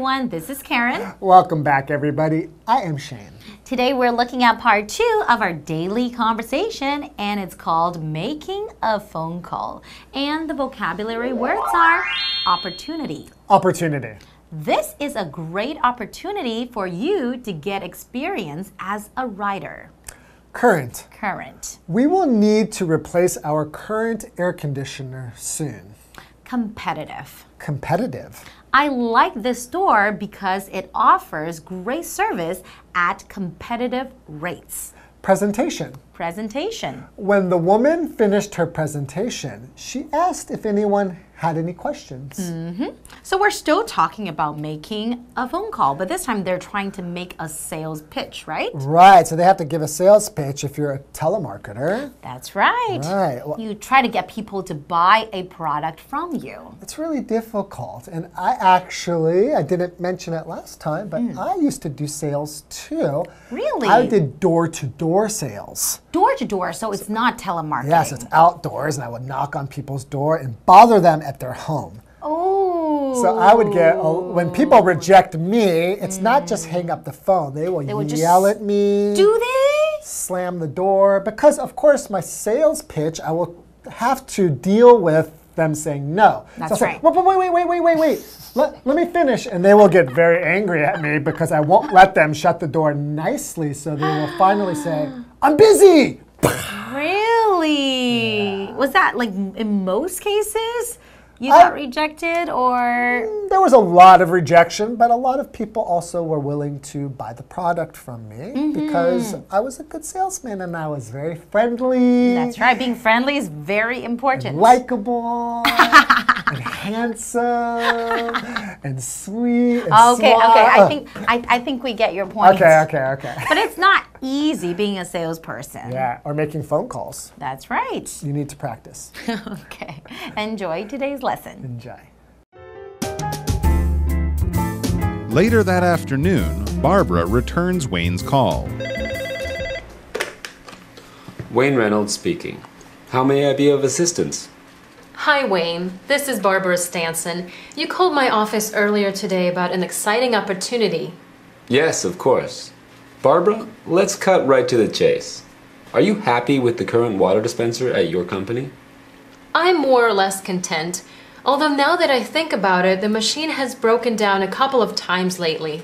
everyone. This is Karen. Welcome back, everybody. I am Shane. Today we're looking at part two of our daily conversation, and it's called Making a Phone Call. And the vocabulary words are opportunity. Opportunity. This is a great opportunity for you to get experience as a writer. Current. Current. We will need to replace our current air conditioner soon competitive. Competitive. I like this store because it offers great service at competitive rates. Presentation presentation. When the woman finished her presentation, she asked if anyone had any questions. Mm -hmm. So we're still talking about making a phone call, but this time they're trying to make a sales pitch, right? Right. So they have to give a sales pitch if you're a telemarketer. That's right. Right. Well, you try to get people to buy a product from you. It's really difficult, and I actually I didn't mention it last time, but mm. I used to do sales too. Really? I did door to door sales door to door, so it's not telemarketing. Yes, it's outdoors, and I would knock on people's door and bother them at their home. Oh. So I would get when people oh. reject me, it's mm. not just hang up the phone. They will they yell at me. Do they? Slam the door because of course my sales pitch I will have to deal with them saying no. That's so right. Like, wait, wait, wait, wait, wait, wait. Let, let me finish. And they will get very angry at me because I won't let them shut the door nicely. So they will finally say, I'm busy. Really? Yeah. Was that like in most cases? You got I, rejected, or? Mm, there was a lot of rejection, but a lot of people also were willing to buy the product from me mm -hmm. because mm-hmm. I was a good salesman and I was very friendly. That's right. Being friendly is very important. Likable. and handsome and sweet and okay smart. okay i think I, I think we get your point okay okay okay but it's not easy being a salesperson. Yeah, or making phone calls. That's right. You need to practice. okay. Enjoy today's lesson. Enjoy. Later that afternoon, Barbara returns Wayne's call. Wayne Reynolds speaking. How may I be of assistance? Hi, Wayne. This is Barbara Stanson. You called my office earlier today about an exciting opportunity. Yes, of course. Barbara, let's cut right to the chase. Are you happy with the current water dispenser at your company? I'm more or less content, although now that I think about it, the machine has broken down a couple of times lately.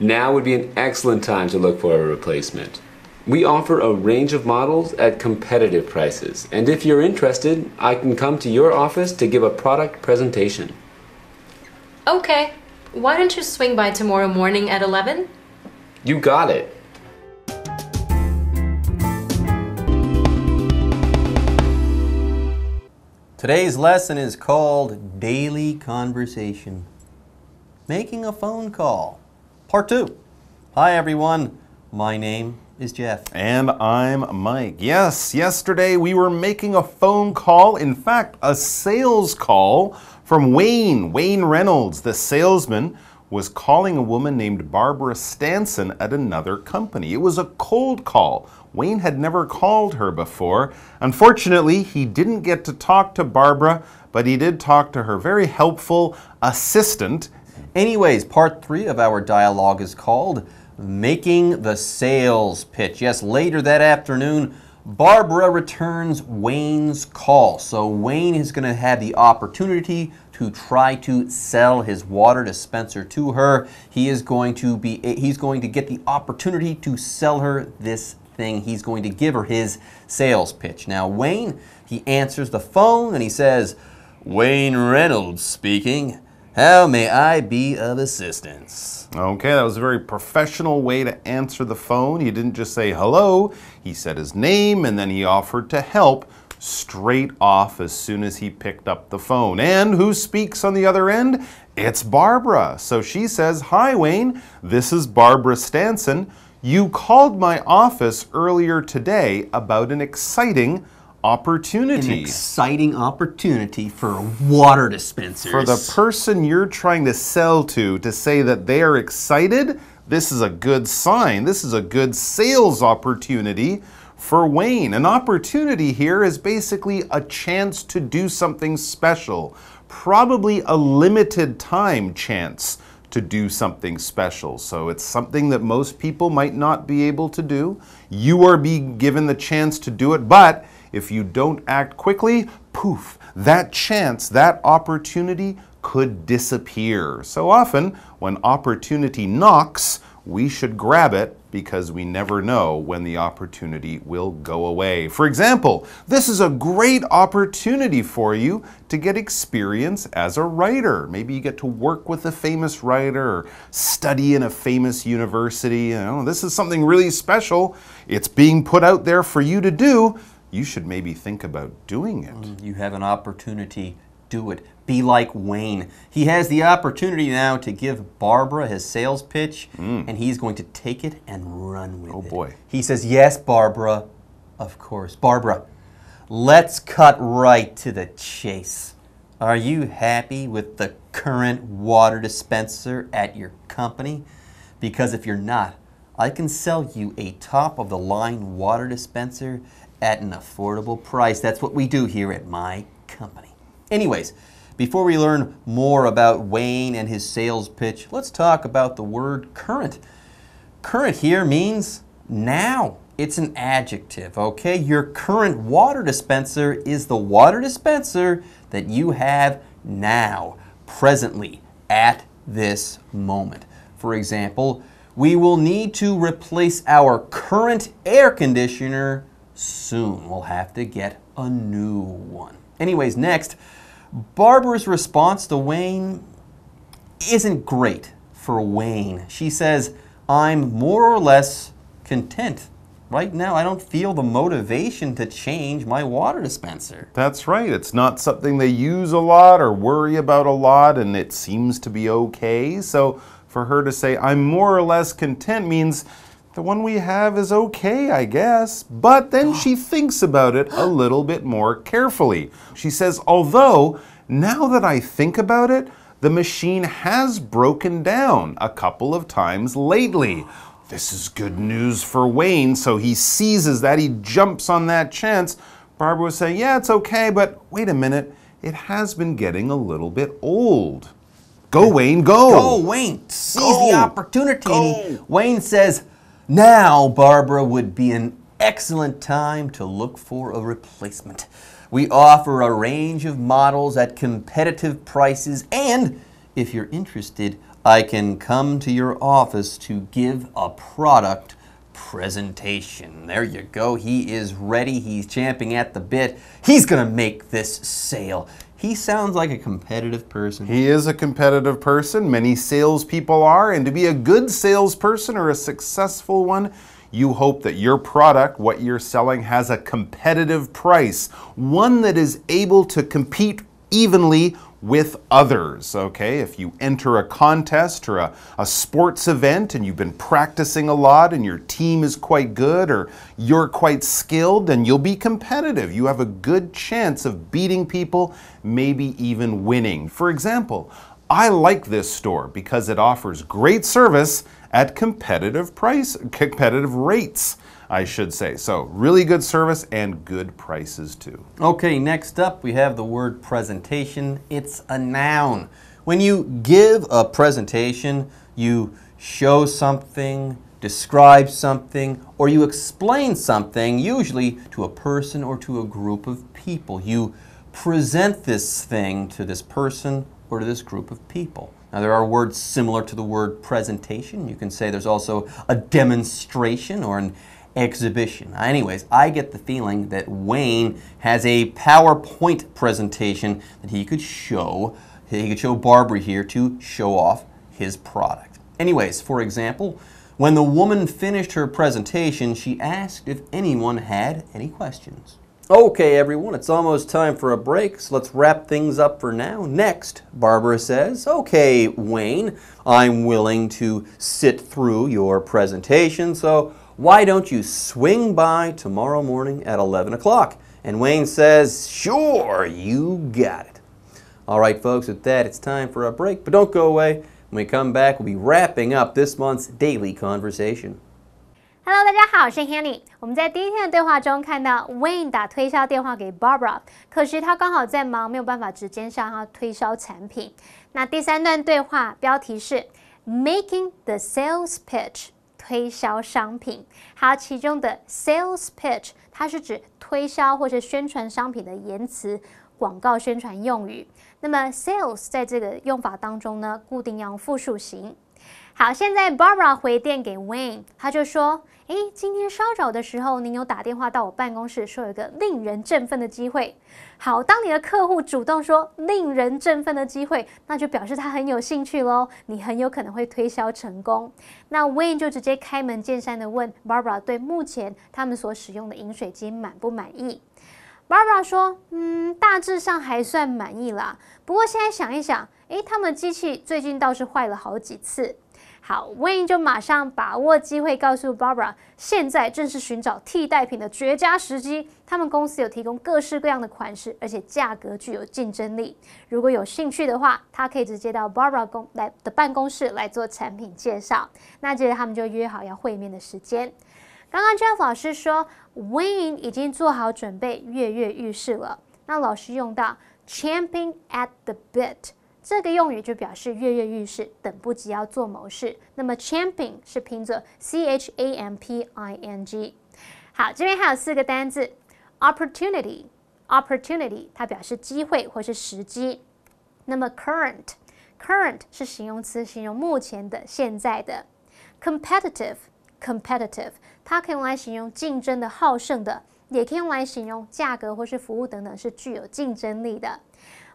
Now would be an excellent time to look for a replacement. We offer a range of models at competitive prices, and if you're interested, I can come to your office to give a product presentation. Okay. Why don't you swing by tomorrow morning at 11? You got it. Today's lesson is called Daily Conversation. Making a phone call. Part two. Hi, everyone. My name is Jeff. And I'm Mike. Yes, yesterday we were making a phone call, in fact, a sales call from Wayne, Wayne Reynolds, the salesman was calling a woman named Barbara Stanson at another company. It was a cold call. Wayne had never called her before. Unfortunately, he didn't get to talk to Barbara, but he did talk to her very helpful assistant. Anyways, part three of our dialogue is called Making the Sales Pitch. Yes, later that afternoon, Barbara returns Wayne's call. So Wayne is going to have the opportunity to try to sell his water dispenser to her. He is going to be he's going to get the opportunity to sell her this thing. He's going to give her his sales pitch. Now Wayne, he answers the phone and he says, "Wayne Reynolds speaking. How may I be of assistance?" Okay, that was a very professional way to answer the phone. He didn't just say hello. He said his name and then he offered to help straight off as soon as he picked up the phone. And who speaks on the other end? It's Barbara. So she says, Hi, Wayne. This is Barbara Stanson. You called my office earlier today about an exciting opportunity. An exciting opportunity for water dispensers. For the person you're trying to sell to to say that they are excited, this is a good sign. This is a good sales opportunity for Wayne. An opportunity here is basically a chance to do something special, probably a limited time chance to do something special. So it's something that most people might not be able to do. You are being given the chance to do it, but if you don't act quickly, poof, that chance, that opportunity could disappear. So often, when opportunity knocks, we should grab it because we never know when the opportunity will go away. For example, this is a great opportunity for you to get experience as a writer. Maybe you get to work with a famous writer or study in a famous university. You know, this is something really special. It's being put out there for you to do. You should maybe think about doing it. You have an opportunity do it. Be like Wayne. He has the opportunity now to give Barbara his sales pitch, mm. and he's going to take it and run with oh, it. Oh, boy. He says, Yes, Barbara. Of course. Barbara, let's cut right to the chase. Are you happy with the current water dispenser at your company? Because if you're not, I can sell you a top of the line water dispenser at an affordable price. That's what we do here at my company. Anyways, before we learn more about Wayne and his sales pitch, let's talk about the word current. Current here means now. It's an adjective, okay? Your current water dispenser is the water dispenser that you have now, presently, at this moment. For example, we will need to replace our current air conditioner soon. We'll have to get a new one. Anyways, next, Barbara's response to Wayne isn't great for Wayne. She says, I'm more or less content. Right now, I don't feel the motivation to change my water dispenser. That's right. It's not something they use a lot or worry about a lot, and it seems to be okay. So for her to say, I'm more or less content means the one we have is okay, I guess. But then she thinks about it a little bit more carefully. She says, although, now that I think about it, the machine has broken down a couple of times lately. This is good news for Wayne, so he seizes that, he jumps on that chance. Barbara was saying, yeah, it's okay, but wait a minute, it has been getting a little bit old. Go, Wayne, go. Go, Wayne. Seize go. the opportunity. Wayne says, now, Barbara, would be an excellent time to look for a replacement. We offer a range of models at competitive prices, and if you're interested, I can come to your office to give a product presentation. There you go. He is ready. He's champing at the bit. He's going to make this sale. He sounds like a competitive person. He is a competitive person. Many salespeople are. And to be a good salesperson or a successful one, you hope that your product, what you're selling, has a competitive price, one that is able to compete evenly with others. Okay, if you enter a contest or a, a sports event and you've been practicing a lot and your team is quite good or you're quite skilled, then you'll be competitive. You have a good chance of beating people, maybe even winning. For example, I like this store because it offers great service at competitive price competitive rates. I should say. So really good service and good prices too. Okay, next up we have the word presentation. It's a noun. When you give a presentation, you show something, describe something, or you explain something, usually to a person or to a group of people. You present this thing to this person or to this group of people. Now, there are words similar to the word presentation. You can say there's also a demonstration or an exhibition. Anyways, I get the feeling that Wayne has a PowerPoint presentation that he could show. He could show Barbara here to show off his product. Anyways, for example, when the woman finished her presentation, she asked if anyone had any questions. Okay, everyone, it's almost time for a break, so let's wrap things up for now. Next, Barbara says, Okay, Wayne, I'm willing to sit through your presentation, so why don't you swing by tomorrow morning at 11 o'clock? And Wayne says, Sure, you got it. All right, folks, with that, it's time for a break, but don't go away. When we come back, we'll be wrapping up this month's daily conversation. Hello，大家好，我是 Hanny。我们在第一天的对话中看到 Wayne 打推销电话给 Barbara，可是他刚好在忙，没有办法直接向他推销产品。那第三段对话标题是 Making the Sales Pitch。推销商品，好，其中的 sales pitch 它是指推销或是宣传商品的言辞、广告宣传用语。那么 sales 在这个用法当中呢，固定要用复数形。好，现在 Barbara 回电给 Wayne，他就说。哎，今天稍早的时候，您有打电话到我办公室，说有个令人振奋的机会。好，当你的客户主动说令人振奋的机会，那就表示他很有兴趣喽，你很有可能会推销成功。那 Wayne 就直接开门见山的问 Barbara 对目前他们所使用的饮水机满不满意？Barbara 说，嗯，大致上还算满意啦。不过现在想一想，诶，他们机器最近倒是坏了好几次。好，Win 就马上把握机会告诉 Barbara，现在正是寻找替代品的绝佳时机。他们公司有提供各式各样的款式，而且价格具有竞争力。如果有兴趣的话，他可以直接到 Barbara 公来的办公室来做产品介绍。那接着他们就约好要会面的时间。刚刚 Jeff 老师说，Win 已经做好准备，跃跃欲试了。那老师用到 champion at the bit。这个用语就表示跃跃欲试，等不及要做某事。那么，champion 是拼作 c h a m p i n g。好，这边还有四个单字：opportunity，opportunity 它表示机会或是时机。那么，current，current 是形容词，形容目前的、现在的。competitive，competitive 它可以用来形容竞争的好胜的，也可以用来形容价格或是服务等等是具有竞争力的。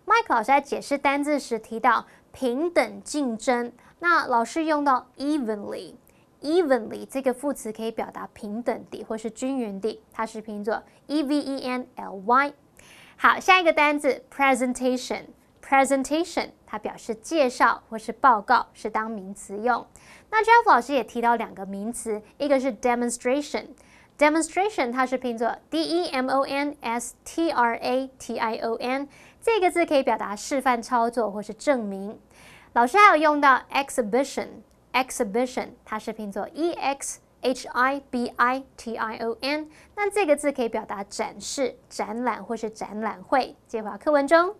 Mike 老师在解释单字时提到“平等竞争”，那老师用到 “evenly”。“evenly” 这个副词可以表达“平等地”或是“均匀地”，它是拼作 “e v e n l y”。好，下一个单字 “presentation”。“presentation” 它表示介绍或是报告，是当名词用。那 j e f f 老师也提到两个名词，一个是 “demonstration”。“demonstration” 它是拼作 “d e m o n s t r a t i o n”。这个字可以表达示范操作或是证明。老师还有用到 exhibition，exhibition 它是拼作 e x h i b i t i o n，那这个字可以表达展示、展览或是展览会。接回课文中。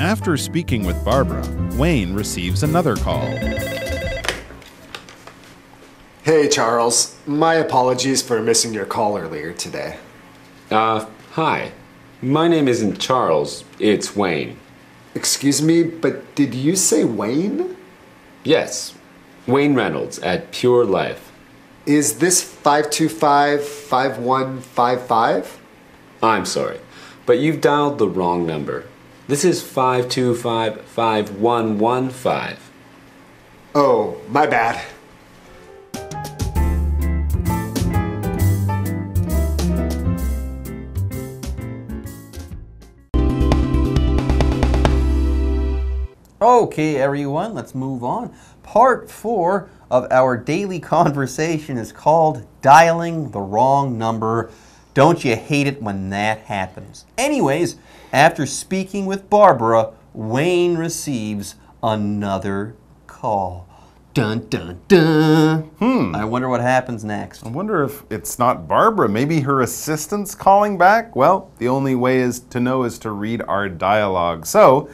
After speaking with Barbara, Wayne receives another call. Hey Charles, my apologies for missing your call earlier today. Ah. Hi, my name isn't Charles, it's Wayne. Excuse me, but did you say Wayne? Yes, Wayne Reynolds at Pure Life. Is this 525 5155? I'm sorry, but you've dialed the wrong number. This is 525 5115. Oh, my bad. Okay, everyone, let's move on. Part four of our daily conversation is called Dialing the Wrong Number. Don't you hate it when that happens? Anyways, after speaking with Barbara, Wayne receives another call. Dun, dun, dun. Hmm. I wonder what happens next. I wonder if it's not Barbara. Maybe her assistant's calling back? Well, the only way is to know is to read our dialogue. So,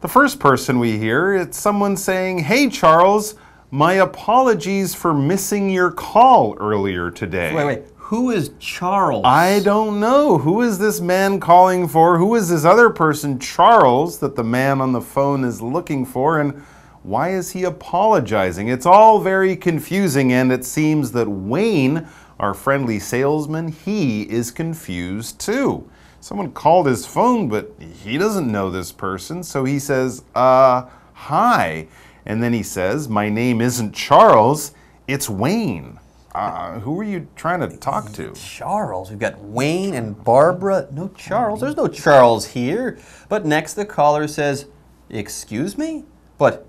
the first person we hear, it's someone saying, Hey, Charles, my apologies for missing your call earlier today. Wait, wait. Who is Charles? I don't know. Who is this man calling for? Who is this other person, Charles, that the man on the phone is looking for? And why is he apologizing? It's all very confusing, and it seems that Wayne, our friendly salesman, he is confused too someone called his phone, but he doesn't know this person. So he says, uh, hi. And then he says, my name isn't Charles, it's Wayne. Uh, who are you trying to talk to? Charles. We've got Wayne and Barbara. No Charles. There's no Charles here. But next the caller says, excuse me? But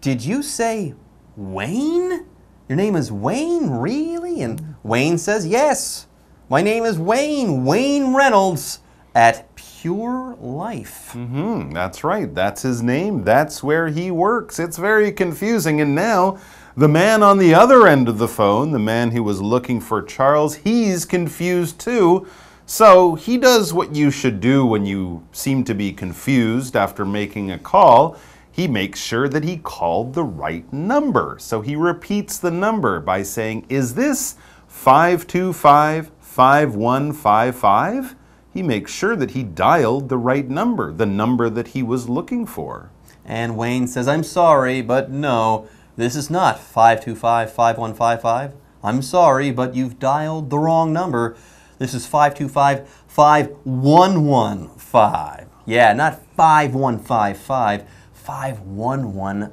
did you say Wayne? Your name is Wayne, really? And Wayne says, yes. My name is Wayne, Wayne Reynolds at Pure Life. Mm -hmm, that's right. That's his name. That's where he works. It's very confusing. And now, the man on the other end of the phone, the man who was looking for Charles, he's confused too. So he does what you should do when you seem to be confused after making a call. He makes sure that he called the right number. So he repeats the number by saying, Is this 525 5155, he makes sure that he dialed the right number, the number that he was looking for. And Wayne says, I'm sorry, but no, this is not 525 5155. I'm sorry, but you've dialed the wrong number. This is 525 5115. Yeah, not 5155, 5115.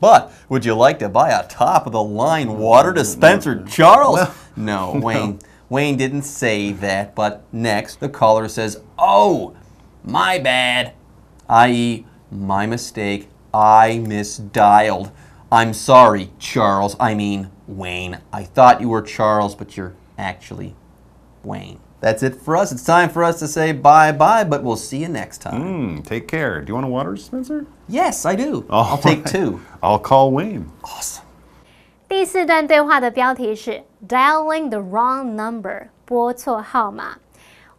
But would you like to buy a top of the line water mm, dispenser, Charles? Well, no, Wayne. No. Wayne didn't say that, but next the caller says, Oh, my bad, i.e., my mistake, I misdialed. I'm sorry, Charles, I mean Wayne. I thought you were Charles, but you're actually Wayne. That's it for us. It's time for us to say bye bye, but we'll see you next time. Mm, take care. Do you want a water, Spencer? Yes, I do. All I'll right. take two. I'll call Wayne. Awesome. 第四段对话的标题是 Dialing the wrong number，拨错号码。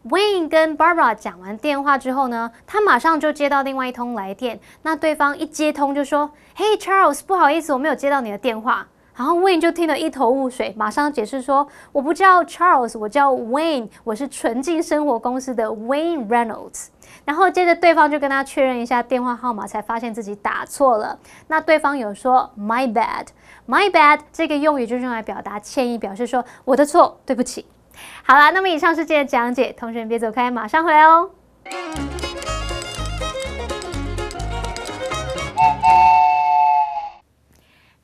Wayne 跟 Barbara 讲完电话之后呢，他马上就接到另外一通来电。那对方一接通就说：“Hey Charles，不好意思，我没有接到你的电话。”然后 Wayne 就听得一头雾水，马上解释说：“我不叫 Charles，我叫 Wayne，我是纯净生活公司的 Wayne Reynolds。”然后接着对方就跟他确认一下电话号码，才发现自己打错了。那对方有说：“My bad, my bad。”这个用语就是用来表达歉意，表示说：“我的错，对不起。”好啦，那么以上是这讲解，同学们别走开，马上回来哦。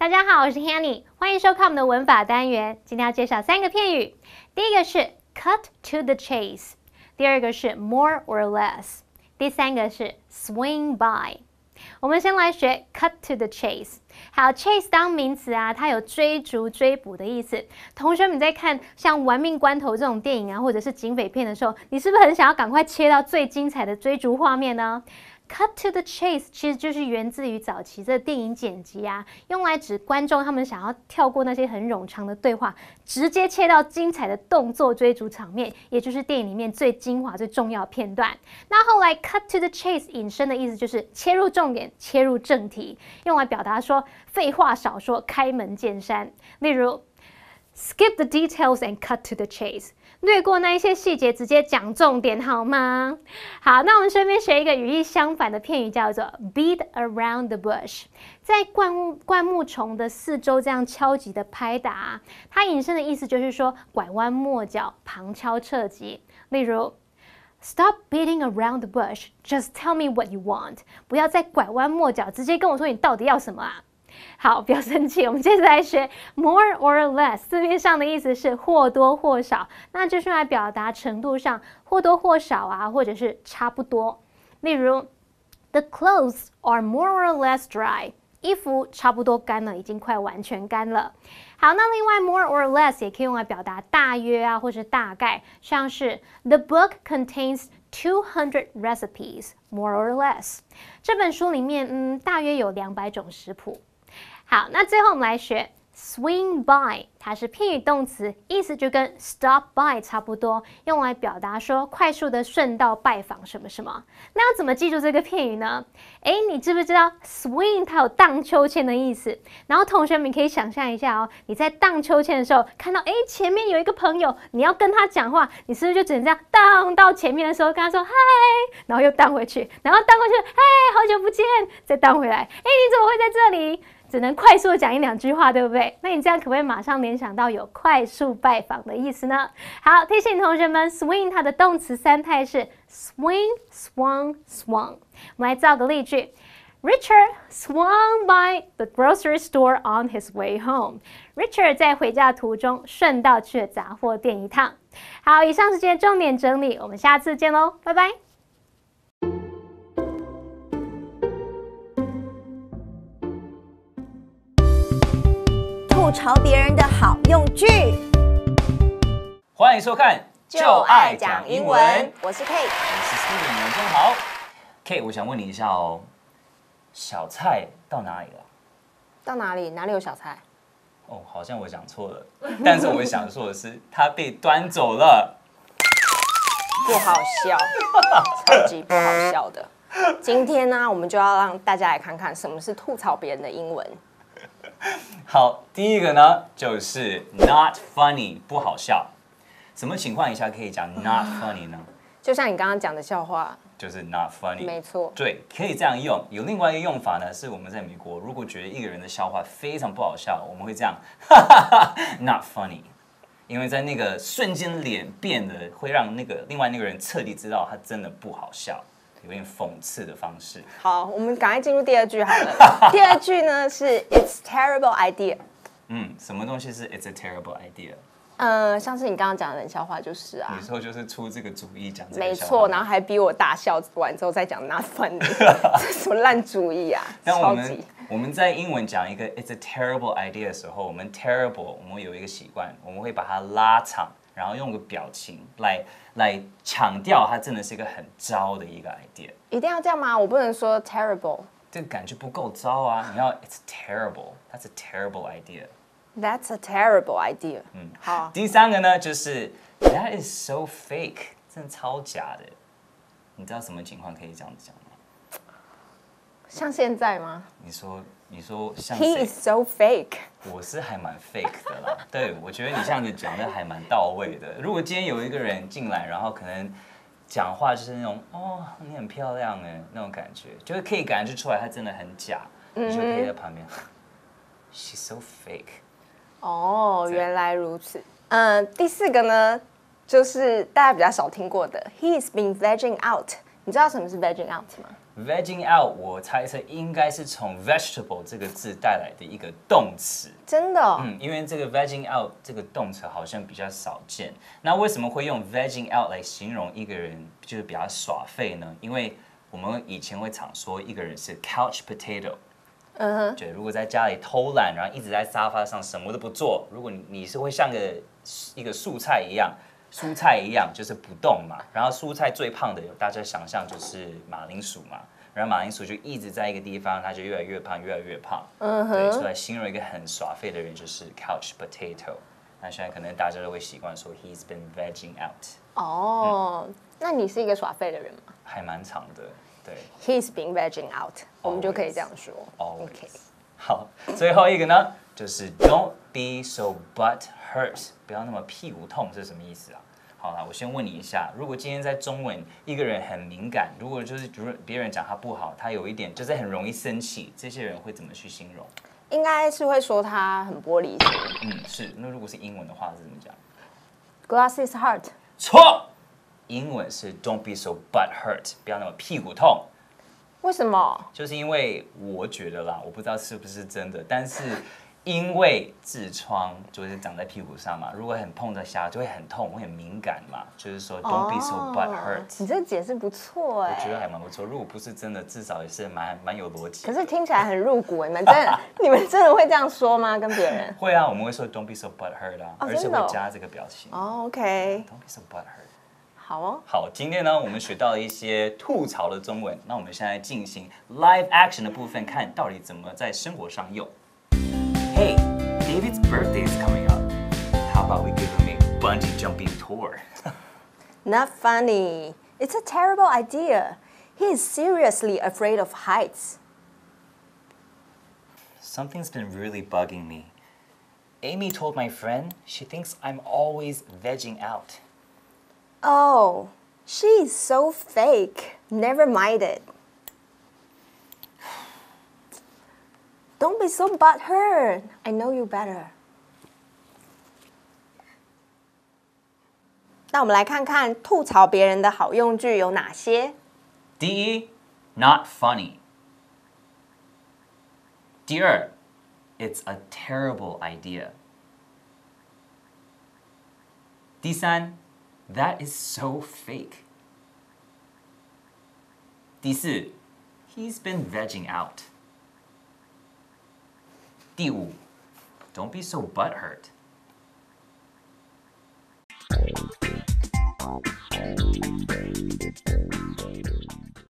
大家好，我是 Hanny，欢迎收看我们的文法单元。今天要介绍三个片语，第一个是 cut to the chase，第二个是 more or less，第三个是 swing by。我们先来学 cut to the chase。好，chase 当名词啊，它有追逐、追捕的意思。同学们在看像《玩命关头》这种电影啊，或者是警匪片的时候，你是不是很想要赶快切到最精彩的追逐画面呢？Cut to the chase，其实就是源自于早期的电影剪辑啊，用来指观众他们想要跳过那些很冗长的对话，直接切到精彩的动作追逐场面，也就是电影里面最精华、最重要片段。那后来，Cut to the chase 引申的意思就是切入重点、切入正题，用来表达说废话少说，开门见山。例如，Skip the details and cut to the chase。略过那一些细节，直接讲重点好吗？好，那我们顺便学一个语义相反的片语，叫做 beat around the bush，在灌木灌木丛的四周这样敲击的拍打。它引申的意思就是说拐弯抹角、旁敲侧击。例如，Stop beating around the bush，just tell me what you want。不要再拐弯抹角，直接跟我说你到底要什么啊！好，不要生气。我们接着来学 more or less。字面上的意思是或多或少，那就用来表达程度上或多或少啊，或者是差不多。例如，the clothes are more or less dry，衣服差不多干了，已经快完全干了。好，那另外 more or less 也可以用来表达大约啊，或是大概，像是 the book contains two hundred recipes more or less，这本书里面嗯，大约有两百种食谱。好，那最后我们来学 swing by，它是片语动词，意思就跟 stop by 差不多，用来表达说快速的顺道拜访什么什么。那要怎么记住这个片语呢？哎，你知不知道 swing 它有荡秋千的意思？然后同学们可以想象一下哦，你在荡秋千的时候，看到哎前面有一个朋友，你要跟他讲话，你是不是就只能这样荡到前面的时候跟他说嗨，然后又荡回去，然后荡过去嗨好久不见，再荡回来哎你怎么会在这里？只能快速讲一两句话，对不对？那你这样可不可以马上联想到有快速拜访的意思呢？好，提醒同学们，swing 它的动词三态是 swing, swung, swung。我们来造个例句：Richard swung by the grocery store on his way home. Richard 在回家途中顺道去了杂货店一趟。好，以上是今天重点整理，我们下次见喽，拜拜。抄别人的好用句，欢迎收看《就爱讲英文》，我是 K，我是 Steven，晚上好。K，我想问你一下哦，小菜到哪里了？到哪里？哪里有小菜？哦，好像我讲错了，但是我想说的是，它被端走了，不好笑，超级不好笑的。今天呢，我们就要让大家来看看什么是吐槽别人的英文。好，第一个呢，就是 not funny 不好笑。什么情况以下可以讲 not funny 呢？就像你刚刚讲的笑话，就是 not funny，没错，对，可以这样用。有另外一个用法呢，是我们在美国如果觉得一个人的笑话非常不好笑，我们会这样 not funny，因为在那个瞬间脸变得会让那个另外那个人彻底知道他真的不好笑。有点讽刺的方式。好，我们赶快进入第二句好了。第二句呢 是 It's terrible idea。嗯，什么东西是 It's a terrible idea？嗯，像是你刚刚讲的冷笑话就是啊。有时候就是出这个主意讲冷笑没错，然后还比我大笑完之后再讲那番，什么烂主意啊！但我们我们在英文讲一个 It's a terrible idea 的时候，我们 terrible 我们有一个习惯，我们会把它拉长。然后用个表情来来强调，它真的是一个很糟的一个 idea。一定要这样吗？我不能说 terrible，这个感觉不够糟啊。你要 it's terrible，that's a terrible idea。That's a terrible idea。嗯，好。第三个呢，就是 that is so fake，真的超假的。你知道什么情况可以这样子讲吗？像现在吗？你说。你说，He is so fake。我是还蛮 fake 的啦，对，我觉得你这样子讲的还蛮到位的。如果今天有一个人进来，然后可能讲话就是那种，哦，你很漂亮哎，那种感觉，就是可以感觉出来他真的很假，你就可以在旁边，She's so fake。哦，原来如此。嗯，第四个呢，就是大家比较少听过的，He's been vegging out。你知道什么是 vegging out 吗？Vegging out，我猜测应该是从 vegetable 这个字带来的一个动词。真的？嗯，因为这个 vegging out 这个动词好像比较少见。那为什么会用 vegging out 来形容一个人就是比较耍废呢？因为我们以前会常说一个人是 couch potato，嗯哼，对，如果在家里偷懒，然后一直在沙发上什么都不做，如果你是会像个一个素菜一样。蔬菜一样就是不动嘛，然后蔬菜最胖的，大家想象就是马铃薯嘛，然后马铃薯就一直在一个地方，它就越来越胖，越来越胖。嗯哼。对，用来形容一个很耍废的人就是 couch potato。那现在可能大家都会习惯说 he's been vegging out。哦，那你是一个耍废的人吗？还蛮长的，对。He's been vegging out，我们就可以这样说。OK。好，最后一个呢，就是 don't be so butt。Hurt，不要那么屁股痛，是什么意思啊？好了，我先问你一下，如果今天在中文，一个人很敏感，如果就是别人别人讲他不好，他有一点就是很容易生气，这些人会怎么去形容？应该是会说他很玻璃心。嗯，是。那如果是英文的话，是怎么讲？Glass is hurt。错，英文是 Don't be so butt hurt，不要那么屁股痛。为什么？就是因为我觉得啦，我不知道是不是真的，但是。因为痔疮就是长在屁股上嘛，如果很碰着下就会很痛，会很敏感嘛，就是说 don't be so b u t hurt。你这解释不错哎，我觉得还蛮不错。如果不是真的，至少也是蛮蛮有逻辑。可是听起来很入骨哎，你们真 你们真的会这样说吗？跟别人会啊，我们会说 don't be so b u t hurt 啊，而且会加这个表情。OK。don't be so b u t hurt。好哦。好，今天呢，我们学到了一些吐槽的中文，那我们现在进行 live action 的部分，看到底怎么在生活上用。Hey, David's birthday is coming up. How about we give him a bungee jumping tour? Not funny. It's a terrible idea. He is seriously afraid of heights. Something's been really bugging me. Amy told my friend she thinks I'm always vegging out. Oh, she's so fake. Never mind it. Don't be so butthurt. I know you better. 那我们来看看吐槽别人的好用句有哪些。第一，not funny。第二，it's a terrible idea。第三，that is so fake。第四，he's been vegging out。Tiu. Don't be so butthurt. Thank